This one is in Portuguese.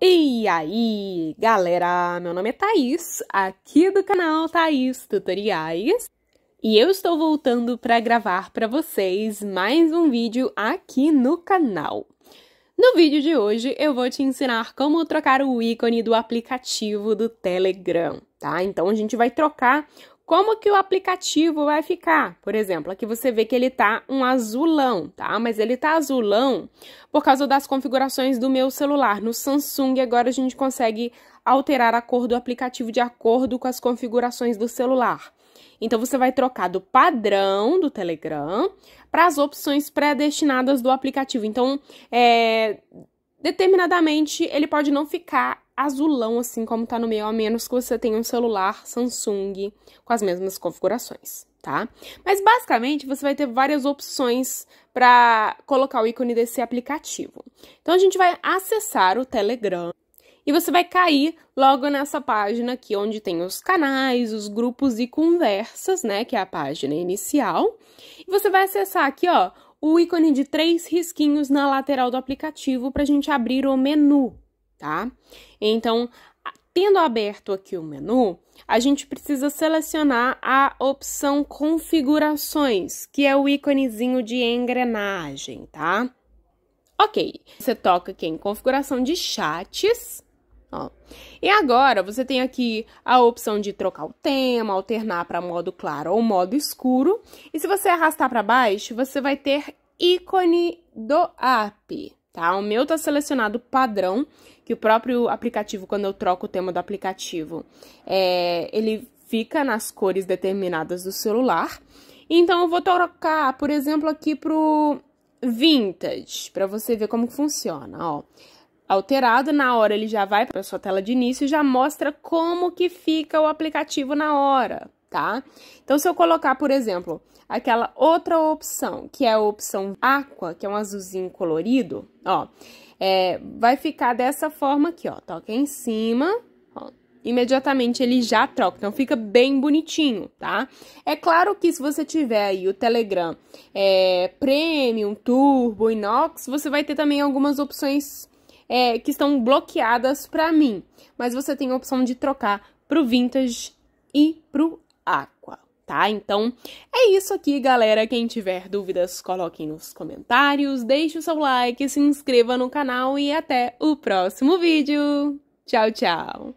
E aí, galera! Meu nome é Thaís, aqui do canal Thaís Tutoriais, e eu estou voltando para gravar para vocês mais um vídeo aqui no canal. No vídeo de hoje eu vou te ensinar como trocar o ícone do aplicativo do Telegram, tá? Então a gente vai trocar como que o aplicativo vai ficar? Por exemplo, aqui você vê que ele tá um azulão, tá? Mas ele tá azulão por causa das configurações do meu celular. No Samsung agora a gente consegue alterar a cor do aplicativo de acordo com as configurações do celular. Então você vai trocar do padrão do Telegram para as opções pré-destinadas do aplicativo. Então, é, determinadamente ele pode não ficar azulão, assim como tá no meio, a menos que você tenha um celular Samsung com as mesmas configurações, tá? Mas basicamente você vai ter várias opções para colocar o ícone desse aplicativo. Então a gente vai acessar o Telegram e você vai cair logo nessa página aqui onde tem os canais, os grupos e conversas, né, que é a página inicial. E você vai acessar aqui, ó, o ícone de três risquinhos na lateral do aplicativo para a gente abrir o menu, tá? Então, tendo aberto aqui o menu, a gente precisa selecionar a opção configurações, que é o íconezinho de engrenagem, tá? Ok, você toca aqui em configuração de chats, Ó. E agora você tem aqui a opção de trocar o tema, alternar para modo claro ou modo escuro. E se você arrastar para baixo, você vai ter ícone do app tá? O meu tá selecionado padrão, que o próprio aplicativo, quando eu troco o tema do aplicativo, é, ele fica nas cores determinadas do celular. Então, eu vou trocar, por exemplo, aqui pro vintage, para você ver como funciona, ó. Alterado, na hora ele já vai para sua tela de início e já mostra como que fica o aplicativo na hora tá? Então, se eu colocar, por exemplo, aquela outra opção, que é a opção aqua, que é um azulzinho colorido, ó, é, vai ficar dessa forma aqui, ó, toca em cima, ó, imediatamente ele já troca, então fica bem bonitinho, tá? É claro que se você tiver aí o Telegram é, Premium, Turbo, Inox, você vai ter também algumas opções é, que estão bloqueadas para mim, mas você tem a opção de trocar pro Vintage e pro água, tá? Então, é isso aqui, galera. Quem tiver dúvidas, coloquem nos comentários, deixe o seu like, se inscreva no canal e até o próximo vídeo. Tchau, tchau!